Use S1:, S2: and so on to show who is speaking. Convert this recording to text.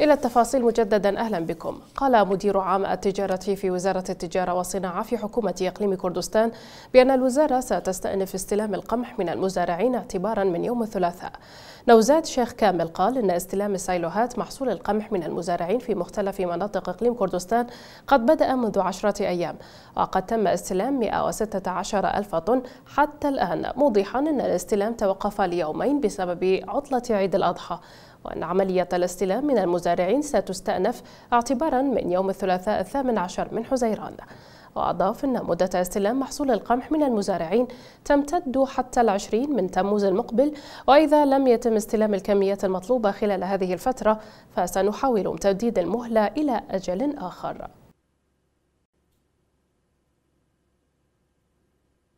S1: إلى التفاصيل مجددا أهلا بكم قال مدير عام التجارة في وزارة التجارة والصناعة في حكومة إقليم كردستان بأن الوزارة ستستأنف استلام القمح من المزارعين اعتبارا من يوم الثلاثاء نوزاد شيخ كامل قال إن استلام السايلوهات محصول القمح من المزارعين في مختلف مناطق إقليم كردستان قد بدأ منذ عشرة أيام وقد تم استلام 116 ألف طن حتى الآن موضحا أن الاستلام توقف ليومين بسبب عطلة عيد الأضحى وأن عملية الاستلام من المزارعين ستستأنف اعتبارا من يوم الثلاثاء الثامن عشر من حزيران وأضاف أن مدة استلام محصول القمح من المزارعين تمتد حتى العشرين من تموز المقبل وإذا لم يتم استلام الكميات المطلوبة خلال هذه الفترة فسنحاول تمديد المهلة إلى أجل آخر